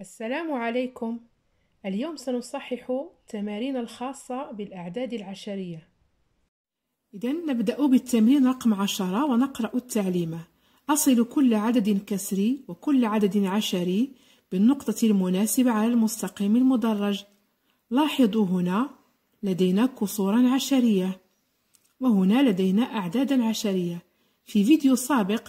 السلام عليكم اليوم سنصحح تمارين الخاصة بالأعداد العشرية إذا نبدأ بالتمرين رقم عشرة ونقرأ التعليمة أصل كل عدد كسري وكل عدد عشري بالنقطة المناسبة على المستقيم المدرج لاحظوا هنا لدينا كسورا عشرية وهنا لدينا أعدادا عشرية في فيديو سابق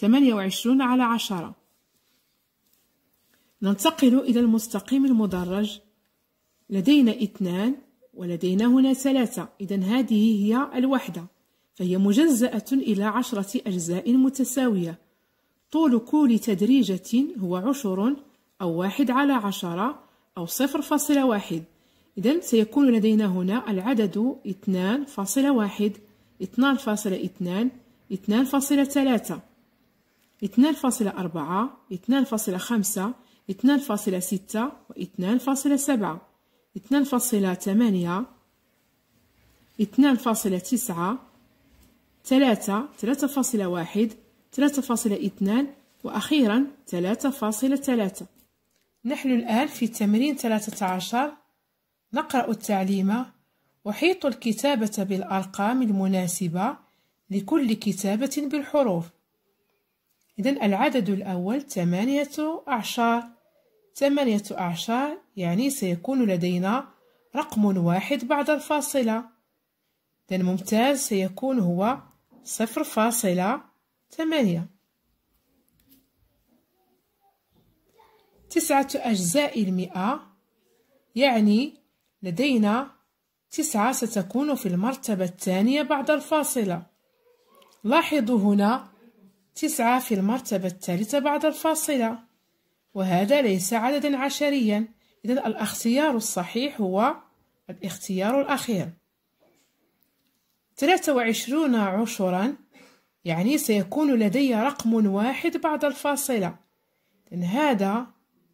ثمانية وعشرون على عشرة ننتقل إلى المستقيم المدرج لدينا اثنان ولدينا هنا ثلاثة إذا هذه هي الوحدة فهي مجزأة إلى عشرة أجزاء متساوية طول كل تدريجة هو عشر أو واحد على عشرة أو صفر فاصلة واحد إذا سيكون لدينا هنا العدد اثنان فاصلة واحد اثنان فاصلة اثنان اثنان فاصلة ثلاثة اثنان فاصلة أربعة، اثنان فاصلة خمسة، اثنان فاصلة ستة، واثنان فاصلة سبعة، اثنان فاصلة ثمانية، اثنان فاصلة تسعة، ثلاثة، ثلاثة فاصلة واحد، ثلاثة فاصلة اثنان، وأخيرا ثلاثة فاصلة ثلاثة. نحن الآن في تمرين ثلاثة عشر، نقرأ التعليمة، أحيط الكتابة بالأرقام المناسبة لكل كتابة بالحروف. إذن العدد الأول ثمانية أعشار ثمانية أعشار يعني سيكون لدينا رقم واحد بعد الفاصلة إذن ممتاز سيكون هو صفر فاصلة ثمانية تسعة أجزاء المئة يعني لدينا تسعة ستكون في المرتبة الثانية بعد الفاصلة لاحظوا هنا تسعة في المرتبة الثالثة بعد الفاصلة وهذا ليس عددا عشريا إذا الاختيار الصحيح هو الاختيار الأخير وعشرون عشرا يعني سيكون لدي رقم واحد بعد الفاصلة إن هذا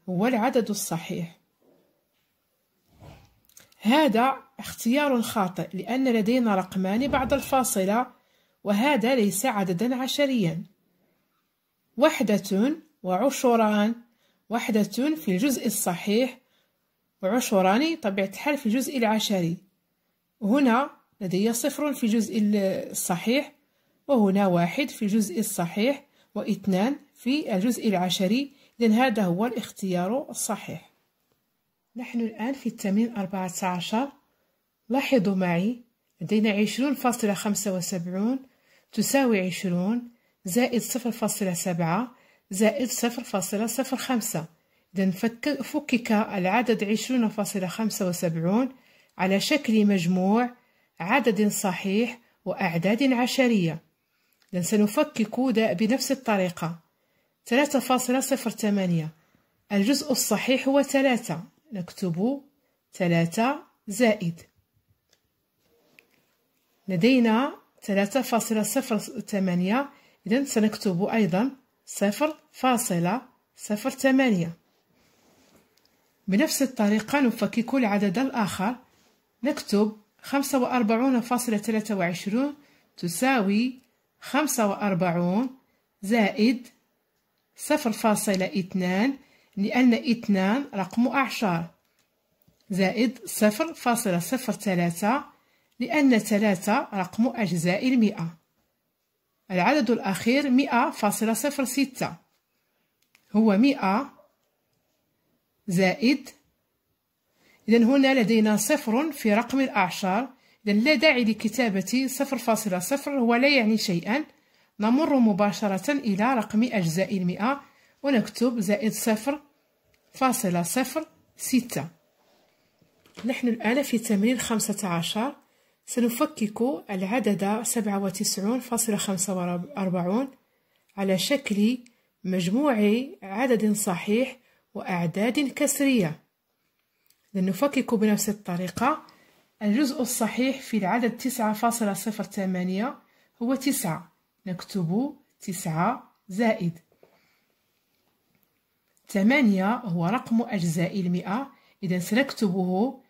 هو العدد الصحيح هذا اختيار خاطئ لأن لدينا رقمان بعد الفاصلة وهذا ليس عددا عشريا وحدة وعشران وحدة في الجزء الصحيح وعشران طبيعة الحال في الجزء العشري هنا لدي صفر في الجزء الصحيح وهنا واحد في الجزء الصحيح واثنان في الجزء العشري إذن هذا هو الاختيار الصحيح نحن الآن في التمرين 14 لاحظوا معي لدينا عشرون فاصلة خمسة وسبعون تساوي عشرون زائد صفر فاصلة سبعة زائد صفر فاصلة صفر خمسة إذن فكك العدد عشرون فاصلة خمسة وسبعون على شكل مجموع عدد صحيح وأعداد عشرية إذن سنفكك بنفس الطريقة ثلاثة فاصلة صفر ثمانية الجزء الصحيح هو ثلاثة نكتب ثلاثة زائد لدينا ثلاثة فاصلة صفر ثمانية إذا سنكتب أيضا صفر فاصلة صفر ثمانية بنفس الطريقة نفكك العدد الآخر نكتب خمسة وأربعون فاصلة ثلاثة وعشرون تساوي خمسة وأربعون زائد صفر فاصلة اثنان لأن اثنان رقم أعشار زائد صفر فاصلة صفر ثلاثة لأن ثلاثة رقم أجزاء المئة العدد الأخير مئة فاصلة صفر ستة هو مئة زائد إذا هنا لدينا صفر في رقم الأعشار إذا لا داعي لكتابة صفر فاصلة صفر هو لا يعني شيئا نمر مباشرة إلى رقم أجزاء المئة ونكتب زائد صفر فاصلة صفر ستة نحن الآن في تمرين خمسة عشر سنفكك العدد سبعة وتسعون فاصلة خمسة وأربعون على شكل مجموع عدد صحيح وأعداد كسرية لنفكك بنفس الطريقة الجزء الصحيح في العدد تسعة فاصلة صفر ثمانية هو تسعة نكتب تسعة زائد ثمانية هو رقم أجزاء المئة إذا سنكتبه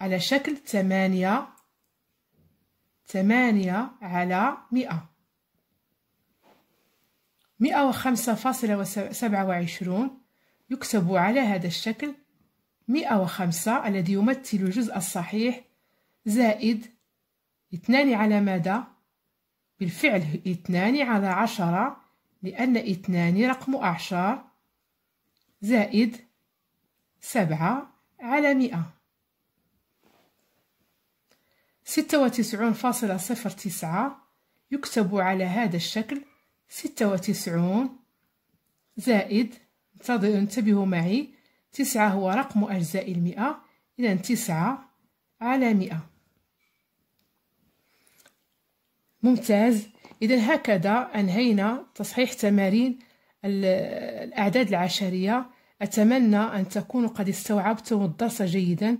على شكل ثمانية ثمانية على مئة مئة وخمسة فاصلة سبعة وعشرون يكتب على هذا الشكل مئة وخمسة الذي يمثل الجزء الصحيح زائد اثنان على ماذا؟ بالفعل اثنان على عشرة لأن اثنان رقم أعشار زائد سبعة على مئة ستة وتسعون فاصلة صفر تسعة يكتب على هذا الشكل ستة وتسعون زائد انتبهوا معي تسعة هو رقم أجزاء المئة إذا تسعة على مئة ممتاز إذا هكذا أنهينا تصحيح تمارين الأعداد العشرية أتمنى أن تكونوا قد استوعبتم الدرس جيداً